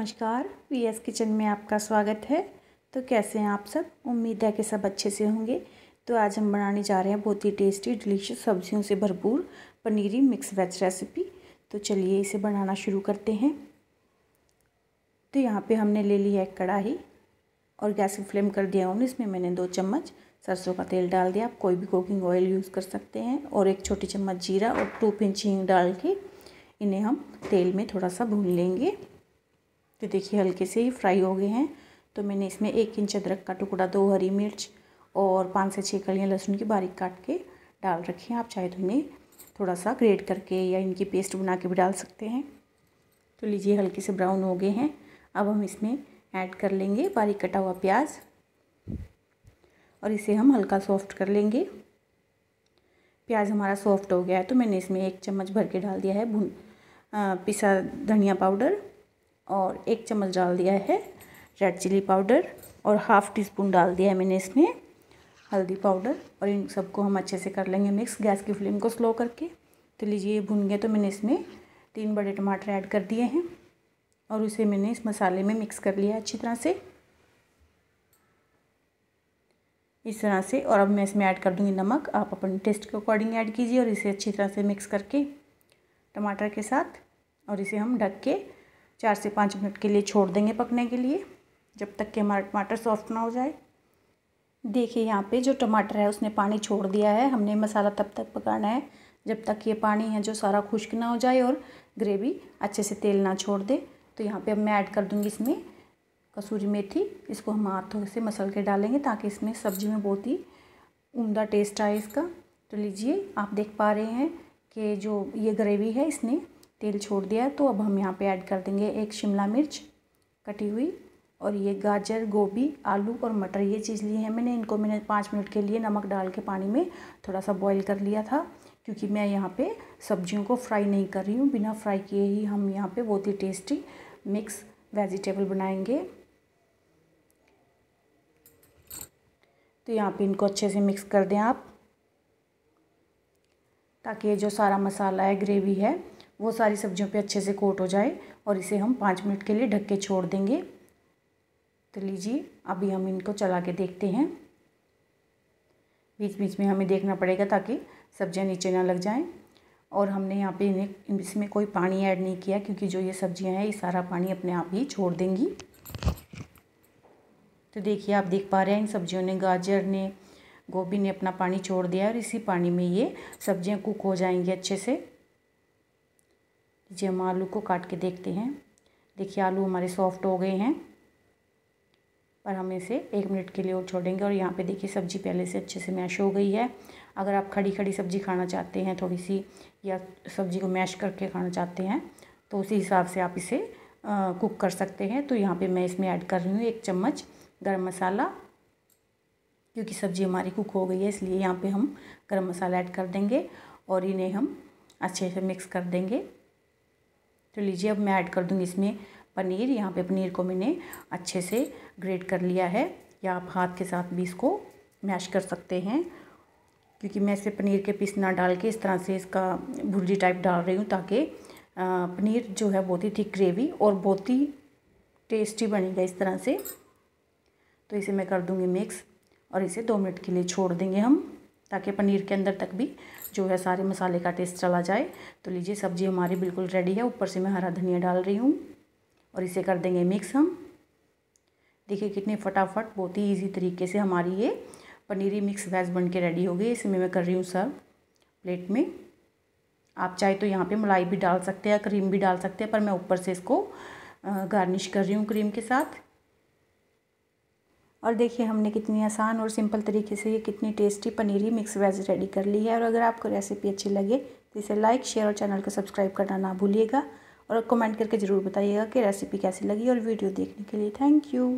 नमस्कार V S kitchen में आपका स्वागत है तो कैसे हैं आप सब उम्मीद है कि सब अच्छे से होंगे तो आज हम बनाने जा रहे हैं बहुत ही टेस्टी डिलीशियस सब्जियों से भरपूर पनीरी मिक्स वेज रेसिपी तो चलिए इसे बनाना शुरू करते हैं तो यहाँ पे हमने ले ली है कढ़ाई और गैस की फ्लेम कर दिया हूँ इसमें मैंने दो चम्मच सरसों का तेल डाल दिया आप कोई भी कुकिंग ऑयल यूज़ कर सकते हैं और एक छोटी चम्मच जीरा और टू पिंच हींग डाल के इन्हें हम तेल में थोड़ा सा भून लेंगे तो देखिए हल्के से ही फ्राई हो गए हैं तो मैंने इसमें एक इंच अदरक का टुकड़ा दो हरी मिर्च और पाँच से छः कलियाँ लहसुन की बारीक काट के डाल रखी हैं आप चाहे तो इन्हें थोड़ा सा ग्रेट करके या इनकी पेस्ट बना के भी डाल सकते हैं तो लीजिए हल्के से ब्राउन हो गए हैं अब हम इसमें ऐड कर लेंगे बारीक कटा हुआ प्याज और इसे हम हल्का सॉफ्ट कर लेंगे प्याज हमारा सॉफ्ट हो गया है तो मैंने इसमें एक चम्मच भर के डाल दिया है भुन पिसा धनिया पाउडर और एक चम्मच डाल दिया है रेड चिली पाउडर और हाफ़ टी स्पून डाल दिया है मैंने इसमें हल्दी पाउडर और इन सबको हम अच्छे से कर लेंगे मिक्स गैस की फ्लेम को स्लो करके तो लीजिए भून गए तो मैंने इसमें तीन बड़े टमाटर ऐड कर दिए हैं और उसे मैंने इस मसाले में मिक्स कर लिया अच्छी तरह से इस तरह से और अब मैं इसमें ऐड कर दूंगी नमक आप अपन टेस्ट के अकॉर्डिंग ऐड कीजिए और इसे अच्छी तरह से मिक्स करके टमाटर के साथ और इसे हम ढक के चार से पाँच मिनट के लिए छोड़ देंगे पकने के लिए जब तक कि हमारा टमाटर सॉफ्ट ना हो जाए देखिए यहाँ पे जो टमाटर है उसने पानी छोड़ दिया है हमने मसाला तब तक पकाना है जब तक ये पानी है जो सारा खुश्क ना हो जाए और ग्रेवी अच्छे से तेल ना छोड़ दे तो यहाँ पे अब मैं ऐड कर दूँगी इसमें कसूरी मेथी इसको हम हाथों से मसल के डालेंगे ताकि इसमें सब्जी में बहुत ही उमदा टेस्ट आए इसका तो लीजिए आप देख पा रहे हैं कि जो ये ग्रेवी है इसने तेल छोड़ दिया है तो अब हम यहाँ पे ऐड कर देंगे एक शिमला मिर्च कटी हुई और ये गाजर गोभी आलू और मटर ये चीज़ ली है मैंने इनको मैंने पाँच मिनट के लिए नमक डाल के पानी में थोड़ा सा बॉईल कर लिया था क्योंकि मैं यहाँ पे सब्जियों को फ्राई नहीं कर रही हूँ बिना फ्राई किए ही हम यहाँ पे बहुत ही टेस्टी मिक्स वेजिटेबल बनाएंगे तो यहाँ पे इनको अच्छे से मिक्स कर दें आप ताकि ये जो सारा मसाला है ग्रेवी है वो सारी सब्जियों पे अच्छे से कोट हो जाए और इसे हम पाँच मिनट के लिए ढक के छोड़ देंगे तो लीजिए अभी हम इनको चला के देखते हैं बीच बीच में हमें देखना पड़ेगा ताकि सब्जियां नीचे ना लग जाएं और हमने यहाँ पे इन्हें इसमें कोई पानी ऐड नहीं किया क्योंकि जो ये सब्जियां हैं ये सारा पानी अपने आप ही छोड़ देंगी तो देखिए आप देख पा रहे हैं इन सब्जियों ने गाजर ने गोभी ने अपना पानी छोड़ दिया और इसी पानी में ये सब्जियाँ कुक हो जाएंगी अच्छे से जी हम आलू को काट के देखते हैं देखिए आलू हमारे सॉफ्ट हो गए हैं पर हम इसे एक मिनट के लिए और छोड़ेंगे और यहाँ पे देखिए सब्ज़ी पहले से अच्छे से मैश हो गई है अगर आप खड़ी खड़ी सब्ज़ी खाना चाहते हैं थोड़ी सी या सब्ज़ी को मैश करके खाना चाहते हैं तो उसी हिसाब से आप इसे आ, कुक कर सकते हैं तो यहाँ पे मैं इसमें ऐड कर रही हूँ एक चम्मच गर्म मसाला क्योंकि सब्ज़ी हमारी कुक हो गई है इसलिए यहाँ पर हम गर्म मसाला ऐड कर देंगे और इन्हें हम अच्छे से मिक्स कर देंगे तो लीजिए अब मैं ऐड कर दूँगी इसमें पनीर यहाँ पे पनीर को मैंने अच्छे से ग्रेट कर लिया है या आप हाथ के साथ भी इसको मैश कर सकते हैं क्योंकि मैं इसे पनीर के पीस ना डाल के इस तरह से इसका भुर्जी टाइप डाल रही हूँ ताकि पनीर जो है बहुत ही थिक ग्रेवी और बहुत ही टेस्टी बनेगा इस तरह से तो इसे मैं कर दूँगी मिक्स और इसे दो मिनट के लिए छोड़ देंगे हम ताकि पनीर के अंदर तक भी जो है सारे मसाले का टेस्ट चला जाए तो लीजिए सब्ज़ी हमारी बिल्कुल रेडी है ऊपर से मैं हरा धनिया डाल रही हूँ और इसे कर देंगे मिक्स हम देखिए कितने फटाफट बहुत ही ईजी तरीके से हमारी ये पनीरी मिक्स वेज बन के रेडी हो गई इसमें मैं कर रही हूँ सर्व प्लेट में आप चाहे तो यहाँ पे मलाई भी डाल सकते हैं क्रीम भी डाल सकते हैं पर मैं ऊपर से इसको गार्निश कर रही हूँ क्रीम के साथ और देखिए हमने कितनी आसान और सिंपल तरीके से ये कितनी टेस्टी पनीरी मिक्स वेज रेडी कर ली है और अगर आपको रेसिपी अच्छी लगे तो इसे लाइक शेयर और चैनल को सब्सक्राइब करना ना भूलिएगा और कमेंट करके ज़रूर बताइएगा कि रेसिपी कैसी लगी और वीडियो देखने के लिए थैंक यू